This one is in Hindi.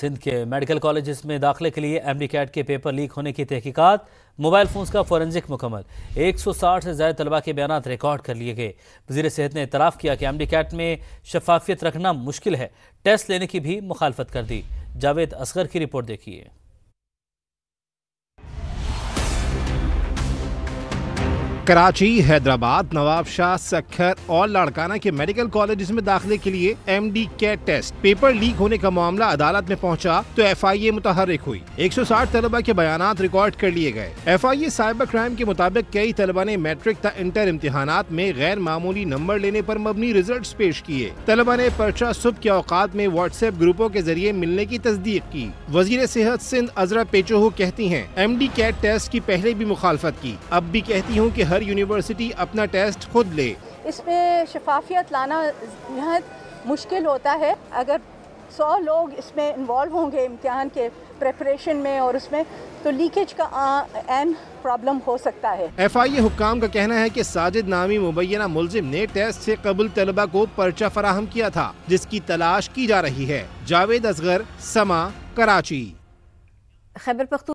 सिंध के मेडिकल कॉलेज में दाखिले के लिए एमडी कैट के पेपर लीक होने की तहकीकत मोबाइल फोन्स का फॉरेंसिक मुकम्मल 160 से ज्यादा तलबा के बयान रिकॉर्ड कर लिए गए वजीर सेहत ने इतराफ़ किया कि एमडी कैट में शफाफियत रखना मुश्किल है टेस्ट लेने की भी मुखालफत कर दी जावेद असगर की रिपोर्ट देखिए कराची हैदराबाद नवाबशाह सखर और लाड़काना के मेडिकल कॉलेज में दाखिले के लिए एम डी के टेस्ट पेपर लीक होने का मामला अदालत में पहुंचा तो एफ आई ए मुतहरक हुई 160 तलबा के बयान रिकॉर्ड कर लिए गए F I A cyber crime के मुताबिक कई तलबा ने मैट्रिक तथा इंटर इम्तहान में गैर मामूली नंबर लेने आरोप मबनी रिजल्ट पेश किए तलबा ने पर्चा सुबह के औकात में व्हाट्सएप ग्रुपों के जरिए मिलने की तस्दीक की वजीर सेहत सिंध अजरा पेचोह कहती है एम डी कैट टेस्ट की पहले भी मुखालफत की अब भी कहती हूँ की हर हर यूनिवर्सिटी अपना टेस्ट खुद ले इसमें शफाफियत लाना यहाँ मुश्किल होता है अगर सौ लोग इसमें इन्वॉल्व होंगे इम्तहान के प्रेपरेशन में और उसमें तो लीकेज का एन प्रॉब्लम हो सकता है एफ आई ए हुक्काम का कहना है कि साजिद नामी मुबैना मुलजिम ने टेस्ट से कबुल तलबा को पर्चा फराहम किया था जिसकी तलाश की जा रही है जावेद असगर समा कराची खैबर